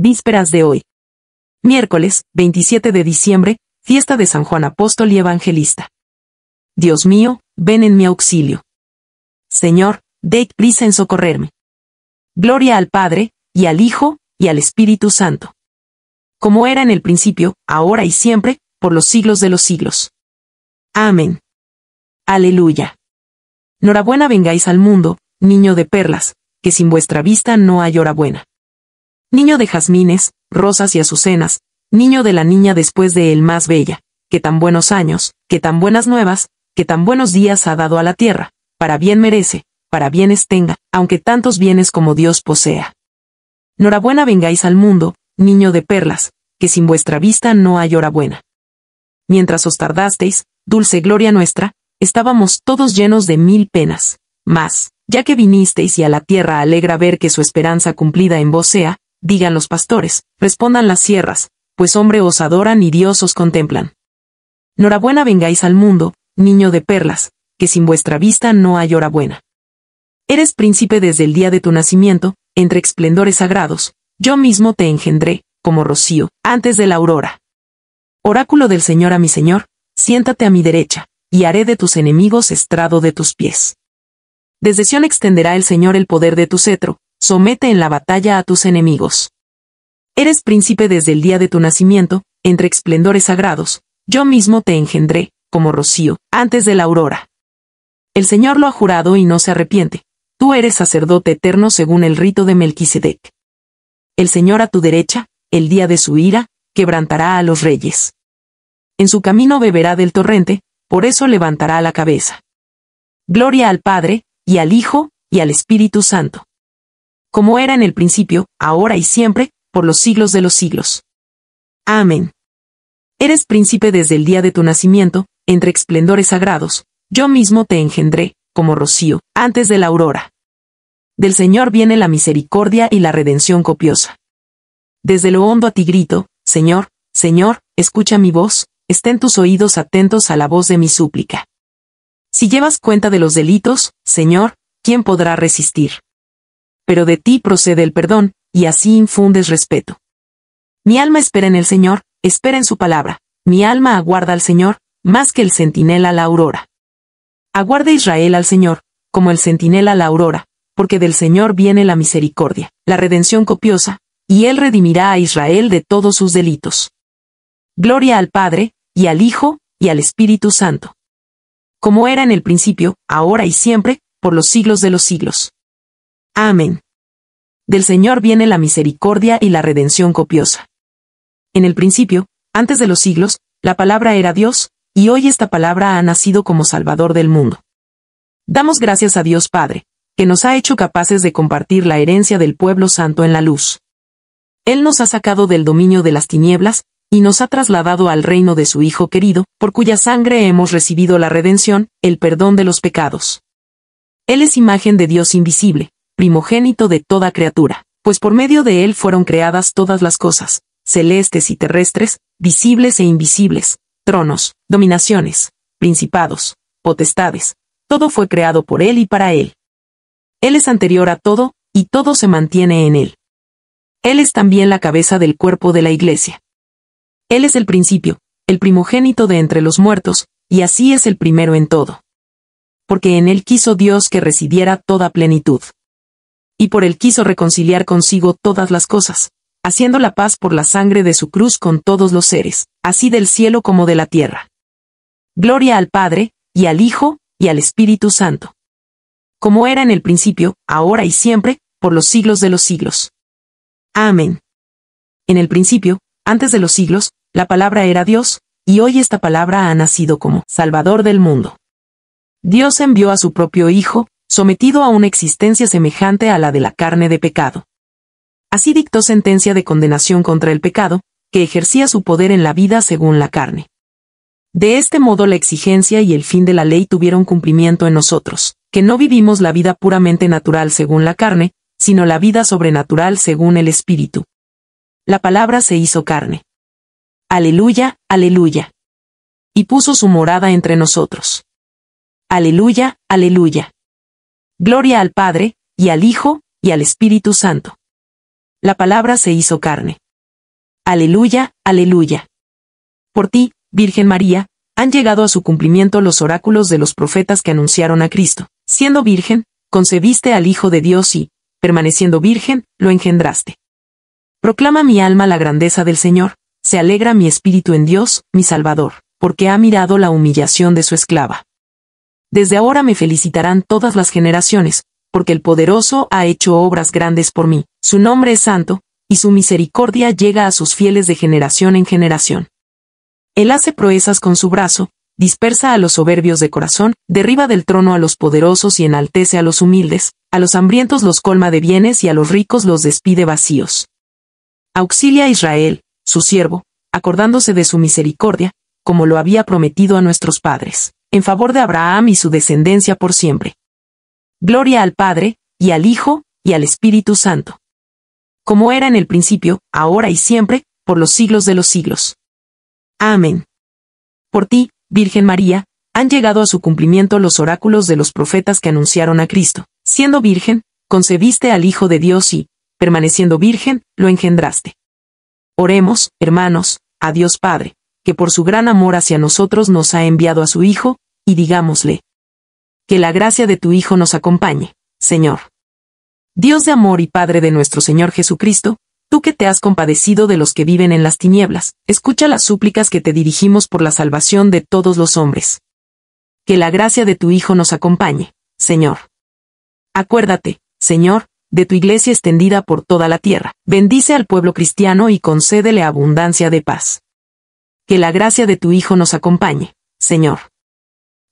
Vísperas de hoy. Miércoles, 27 de diciembre, fiesta de San Juan Apóstol y Evangelista. Dios mío, ven en mi auxilio. Señor, date prisa en socorrerme. Gloria al Padre, y al Hijo, y al Espíritu Santo. Como era en el principio, ahora y siempre, por los siglos de los siglos. Amén. Aleluya. Norabuena vengáis al mundo, niño de perlas, que sin vuestra vista no hay hora buena niño de jazmines, rosas y azucenas, niño de la niña después de él más bella, que tan buenos años, que tan buenas nuevas, que tan buenos días ha dado a la tierra, para bien merece, para bienes tenga, aunque tantos bienes como Dios posea. Norabuena vengáis al mundo, niño de perlas, que sin vuestra vista no hay hora buena. Mientras os tardasteis, dulce gloria nuestra, estábamos todos llenos de mil penas. Mas, ya que vinisteis y a la tierra alegra ver que su esperanza cumplida en vos sea, digan los pastores, respondan las sierras, pues hombre os adoran y Dios os contemplan. Norabuena vengáis al mundo, niño de perlas, que sin vuestra vista no hay hora buena. Eres príncipe desde el día de tu nacimiento, entre esplendores sagrados, yo mismo te engendré, como rocío, antes de la aurora. Oráculo del Señor a mi Señor, siéntate a mi derecha, y haré de tus enemigos estrado de tus pies. Desde Sión extenderá el Señor el poder de tu cetro, somete en la batalla a tus enemigos. Eres príncipe desde el día de tu nacimiento, entre esplendores sagrados, yo mismo te engendré, como rocío, antes de la aurora. El Señor lo ha jurado y no se arrepiente, tú eres sacerdote eterno según el rito de Melquisedec. El Señor a tu derecha, el día de su ira, quebrantará a los reyes. En su camino beberá del torrente, por eso levantará la cabeza. Gloria al Padre, y al Hijo, y al Espíritu Santo como era en el principio, ahora y siempre, por los siglos de los siglos. Amén. Eres príncipe desde el día de tu nacimiento, entre esplendores sagrados, yo mismo te engendré, como rocío, antes de la aurora. Del Señor viene la misericordia y la redención copiosa. Desde lo hondo a ti grito, Señor, Señor, escucha mi voz, estén tus oídos atentos a la voz de mi súplica. Si llevas cuenta de los delitos, Señor, ¿quién podrá resistir? pero de ti procede el perdón, y así infundes respeto. Mi alma espera en el Señor, espera en su palabra, mi alma aguarda al Señor, más que el centinela la aurora. Aguarda Israel al Señor, como el centinela la aurora, porque del Señor viene la misericordia, la redención copiosa, y Él redimirá a Israel de todos sus delitos. Gloria al Padre, y al Hijo, y al Espíritu Santo. Como era en el principio, ahora y siempre, por los siglos de los siglos. Amén. Del Señor viene la misericordia y la redención copiosa. En el principio, antes de los siglos, la palabra era Dios, y hoy esta palabra ha nacido como Salvador del mundo. Damos gracias a Dios Padre, que nos ha hecho capaces de compartir la herencia del pueblo santo en la luz. Él nos ha sacado del dominio de las tinieblas, y nos ha trasladado al reino de su Hijo querido, por cuya sangre hemos recibido la redención, el perdón de los pecados. Él es imagen de Dios invisible, primogénito de toda criatura, pues por medio de él fueron creadas todas las cosas, celestes y terrestres, visibles e invisibles, tronos, dominaciones, principados, potestades, todo fue creado por él y para él. Él es anterior a todo, y todo se mantiene en él. Él es también la cabeza del cuerpo de la iglesia. Él es el principio, el primogénito de entre los muertos, y así es el primero en todo. Porque en él quiso Dios que residiera toda plenitud y por él quiso reconciliar consigo todas las cosas, haciendo la paz por la sangre de su cruz con todos los seres, así del cielo como de la tierra. Gloria al Padre, y al Hijo, y al Espíritu Santo. Como era en el principio, ahora y siempre, por los siglos de los siglos. Amén. En el principio, antes de los siglos, la palabra era Dios, y hoy esta palabra ha nacido como Salvador del mundo. Dios envió a su propio Hijo, sometido a una existencia semejante a la de la carne de pecado. Así dictó sentencia de condenación contra el pecado, que ejercía su poder en la vida según la carne. De este modo la exigencia y el fin de la ley tuvieron cumplimiento en nosotros, que no vivimos la vida puramente natural según la carne, sino la vida sobrenatural según el Espíritu. La palabra se hizo carne. Aleluya, aleluya. Y puso su morada entre nosotros. Aleluya, aleluya. Gloria al Padre, y al Hijo, y al Espíritu Santo. La palabra se hizo carne. Aleluya, aleluya. Por ti, Virgen María, han llegado a su cumplimiento los oráculos de los profetas que anunciaron a Cristo. Siendo virgen, concebiste al Hijo de Dios y, permaneciendo virgen, lo engendraste. Proclama mi alma la grandeza del Señor, se alegra mi espíritu en Dios, mi Salvador, porque ha mirado la humillación de su esclava. Desde ahora me felicitarán todas las generaciones, porque el poderoso ha hecho obras grandes por mí, su nombre es santo, y su misericordia llega a sus fieles de generación en generación. Él hace proezas con su brazo, dispersa a los soberbios de corazón, derriba del trono a los poderosos y enaltece a los humildes, a los hambrientos los colma de bienes y a los ricos los despide vacíos. Auxilia a Israel, su siervo, acordándose de su misericordia, como lo había prometido a nuestros padres en favor de Abraham y su descendencia por siempre. Gloria al Padre, y al Hijo, y al Espíritu Santo. Como era en el principio, ahora y siempre, por los siglos de los siglos. Amén. Por ti, Virgen María, han llegado a su cumplimiento los oráculos de los profetas que anunciaron a Cristo. Siendo virgen, concebiste al Hijo de Dios y, permaneciendo virgen, lo engendraste. Oremos, hermanos, a Dios Padre que por su gran amor hacia nosotros nos ha enviado a su Hijo, y digámosle, que la gracia de tu Hijo nos acompañe, Señor. Dios de amor y Padre de nuestro Señor Jesucristo, tú que te has compadecido de los que viven en las tinieblas, escucha las súplicas que te dirigimos por la salvación de todos los hombres. Que la gracia de tu Hijo nos acompañe, Señor. Acuérdate, Señor, de tu iglesia extendida por toda la tierra. Bendice al pueblo cristiano y concédele abundancia de paz que la gracia de tu Hijo nos acompañe, Señor.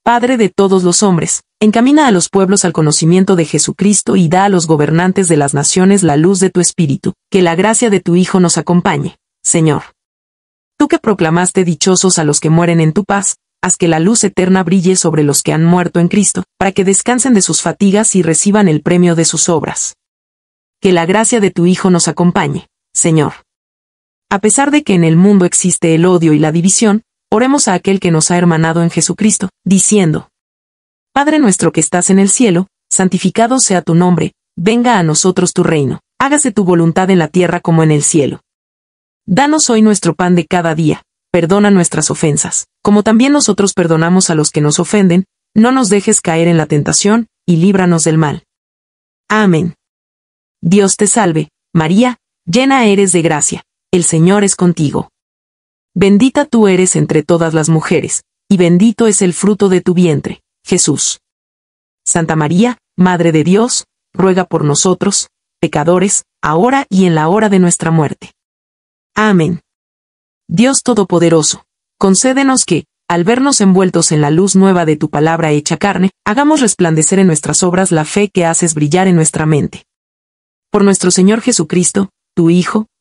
Padre de todos los hombres, encamina a los pueblos al conocimiento de Jesucristo y da a los gobernantes de las naciones la luz de tu Espíritu, que la gracia de tu Hijo nos acompañe, Señor. Tú que proclamaste dichosos a los que mueren en tu paz, haz que la luz eterna brille sobre los que han muerto en Cristo, para que descansen de sus fatigas y reciban el premio de sus obras. Que la gracia de tu Hijo nos acompañe, Señor. A pesar de que en el mundo existe el odio y la división, oremos a aquel que nos ha hermanado en Jesucristo, diciendo, Padre nuestro que estás en el cielo, santificado sea tu nombre, venga a nosotros tu reino, hágase tu voluntad en la tierra como en el cielo. Danos hoy nuestro pan de cada día, perdona nuestras ofensas, como también nosotros perdonamos a los que nos ofenden, no nos dejes caer en la tentación, y líbranos del mal. Amén. Dios te salve, María, llena eres de gracia el Señor es contigo. Bendita tú eres entre todas las mujeres, y bendito es el fruto de tu vientre, Jesús. Santa María, Madre de Dios, ruega por nosotros, pecadores, ahora y en la hora de nuestra muerte. Amén. Dios Todopoderoso, concédenos que, al vernos envueltos en la luz nueva de tu palabra hecha carne, hagamos resplandecer en nuestras obras la fe que haces brillar en nuestra mente. Por nuestro Señor Jesucristo, tu Hijo,